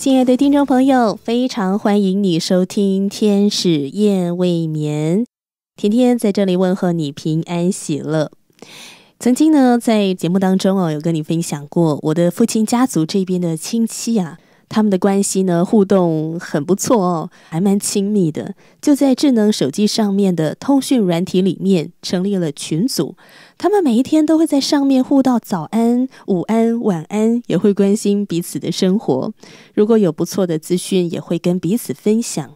亲爱的听众朋友，非常欢迎你收听《天使夜未眠》，甜甜在这里问候你平安喜乐。曾经呢，在节目当中哦，有跟你分享过我的父亲家族这边的亲戚啊。他们的关系呢，互动很不错哦，还蛮亲密的。就在智能手机上面的通讯软体里面成立了群组，他们每一天都会在上面互道早安、午安、晚安，也会关心彼此的生活。如果有不错的资讯，也会跟彼此分享。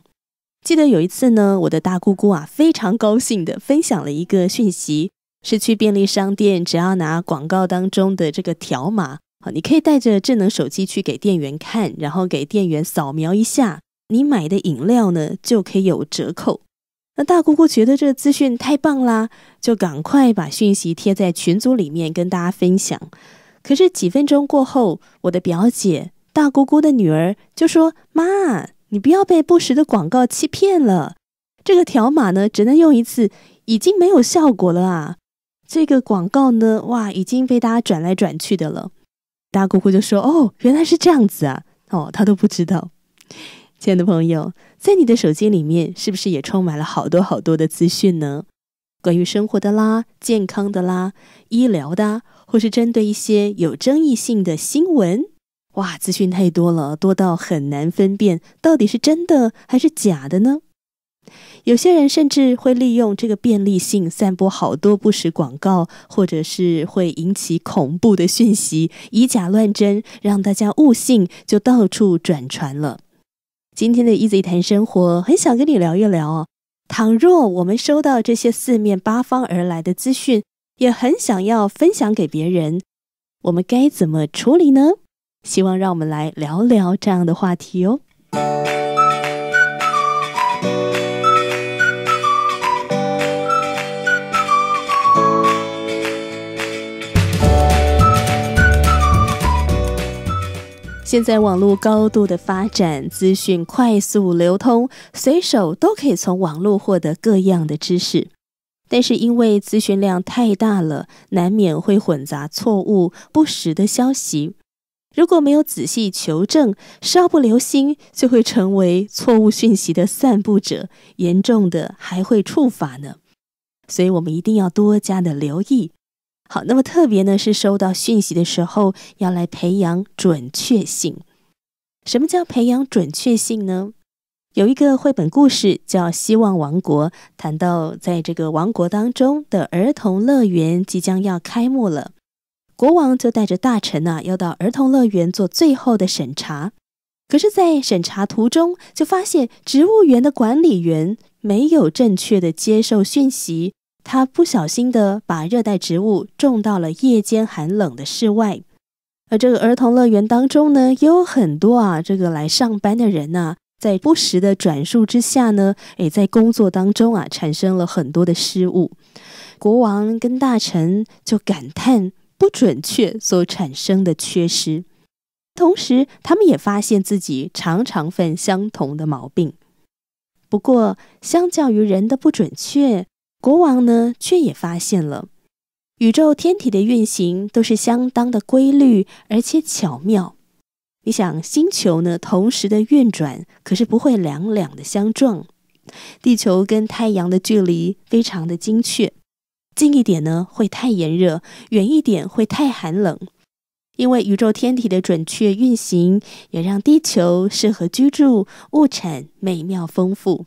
记得有一次呢，我的大姑姑啊，非常高兴的分享了一个讯息，是去便利商店，只要拿广告当中的这个条码。好，你可以带着智能手机去给店员看，然后给店员扫描一下你买的饮料呢，就可以有折扣。那大姑姑觉得这个资讯太棒啦，就赶快把讯息贴在群组里面跟大家分享。可是几分钟过后，我的表姐大姑姑的女儿就说：“妈，你不要被不实的广告欺骗了。这个条码呢，只能用一次，已经没有效果了啊。这个广告呢，哇，已经被大家转来转去的了。”大姑姑就说：“哦，原来是这样子啊！哦，她都不知道。”亲爱的朋友，在你的手机里面是不是也充满了好多好多的资讯呢？关于生活的啦、健康的啦、医疗的，或是针对一些有争议性的新闻，哇，资讯太多了，多到很难分辨到底是真的还是假的呢？有些人甚至会利用这个便利性，散播好多不实广告，或者是会引起恐怖的讯息，以假乱真，让大家误信，就到处转传了。今天的 Easy 谈生活，很想跟你聊一聊哦。倘若我们收到这些四面八方而来的资讯，也很想要分享给别人，我们该怎么处理呢？希望让我们来聊聊这样的话题哦。现在网络高度的发展，资讯快速流通，随手都可以从网络获得各样的知识。但是因为资讯量太大了，难免会混杂错误、不实的消息。如果没有仔细求证，稍不留心就会成为错误讯息的散布者，严重的还会触法呢。所以，我们一定要多加的留意。好，那么特别呢，是收到讯息的时候要来培养准确性。什么叫培养准确性呢？有一个绘本故事叫《希望王国》，谈到在这个王国当中的儿童乐园即将要开幕了，国王就带着大臣呢，要到儿童乐园做最后的审查。可是，在审查途中就发现植物园的管理员没有正确的接受讯息。他不小心的把热带植物种到了夜间寒冷的室外，而这个儿童乐园当中呢，也有很多啊，这个来上班的人呢，在不时的转述之下呢，也在工作当中啊，产生了很多的失误。国王跟大臣就感叹不准确所产生的缺失，同时他们也发现自己常常犯相同的毛病。不过，相较于人的不准确。国王呢，却也发现了，宇宙天体的运行都是相当的规律，而且巧妙。你想，星球呢同时的运转，可是不会两两的相撞。地球跟太阳的距离非常的精确，近一点呢会太炎热，远一点会太寒冷。因为宇宙天体的准确运行，也让地球适合居住，物产美妙丰富。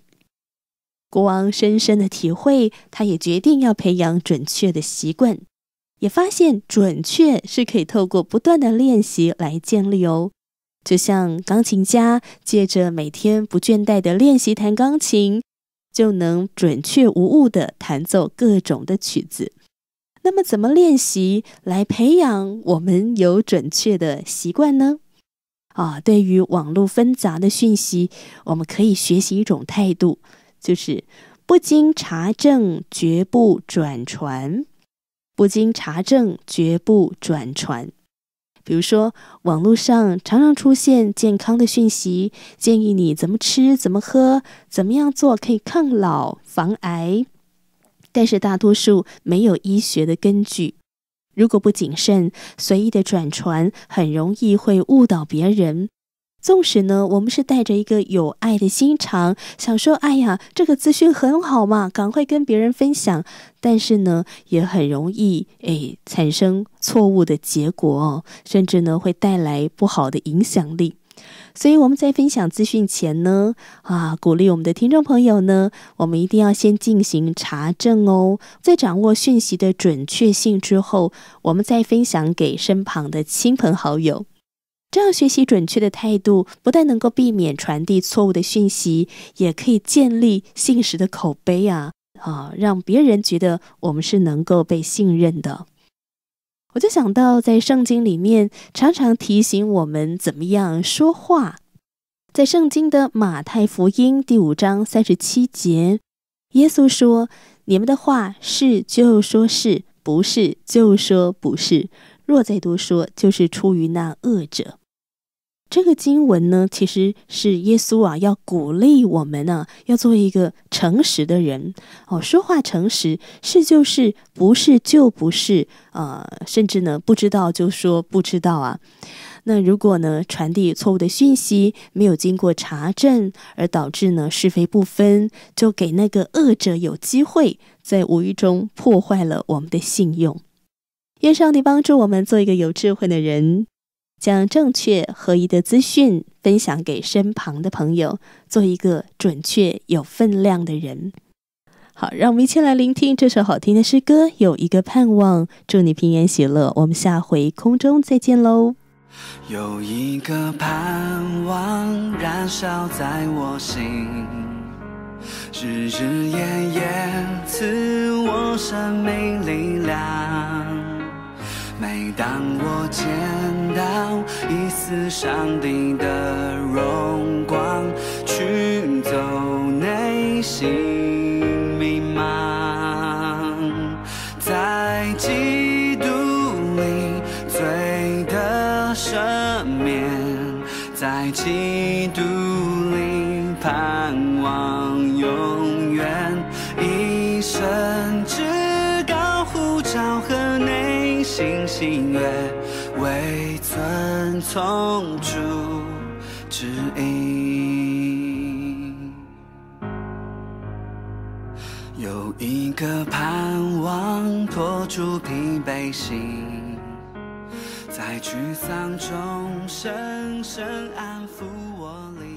国王深深的体会，他也决定要培养准确的习惯，也发现准确是可以透过不断的练习来建立哦。就像钢琴家借着每天不倦怠的练习弹钢琴，就能准确无误的弹奏各种的曲子。那么，怎么练习来培养我们有准确的习惯呢？啊，对于网络纷杂的讯息，我们可以学习一种态度。就是不经查证绝不转传，不经查证绝不转传。比如说，网络上常常出现健康的讯息，建议你怎么吃、怎么喝、怎么样做可以抗老防癌，但是大多数没有医学的根据。如果不谨慎，随意的转传，很容易会误导别人。纵使呢，我们是带着一个有爱的心肠，想说，哎呀，这个资讯很好嘛，赶快跟别人分享。但是呢，也很容易诶产生错误的结果，哦，甚至呢会带来不好的影响力。所以我们在分享资讯前呢，啊，鼓励我们的听众朋友呢，我们一定要先进行查证哦，在掌握讯息的准确性之后，我们再分享给身旁的亲朋好友。这样学习准确的态度，不但能够避免传递错误的讯息，也可以建立信实的口碑啊啊！让别人觉得我们是能够被信任的。我就想到，在圣经里面常常提醒我们怎么样说话。在圣经的马太福音第五章三十七节，耶稣说：“你们的话是就说是不是就说不是。”若再多说，就是出于那恶者。这个经文呢，其实是耶稣啊，要鼓励我们呢，要做一个诚实的人哦，说话诚实，是就是，不是就不是，啊，甚至呢，不知道就说不知道啊。那如果呢，传递错误的讯息，没有经过查证，而导致呢，是非不分，就给那个恶者有机会，在无意中破坏了我们的信用。愿上帝帮助我们做一个有智慧的人，将正确、合一的资讯分享给身旁的朋友，做一个准确、有分量的人。好，让我们一起来聆听这首好听的诗歌。有一个盼望，祝你平安喜乐。我们下回空中再见喽。有一个盼望燃烧在我心，日日夜夜赐我生命力量。每当我见到一丝上帝的荣光，驱走内心迷茫，在基督里醉的赦免，在基督里盼望永。心月未曾从出指引，有一个盼望托住疲惫心，在沮丧中深深安抚我。灵。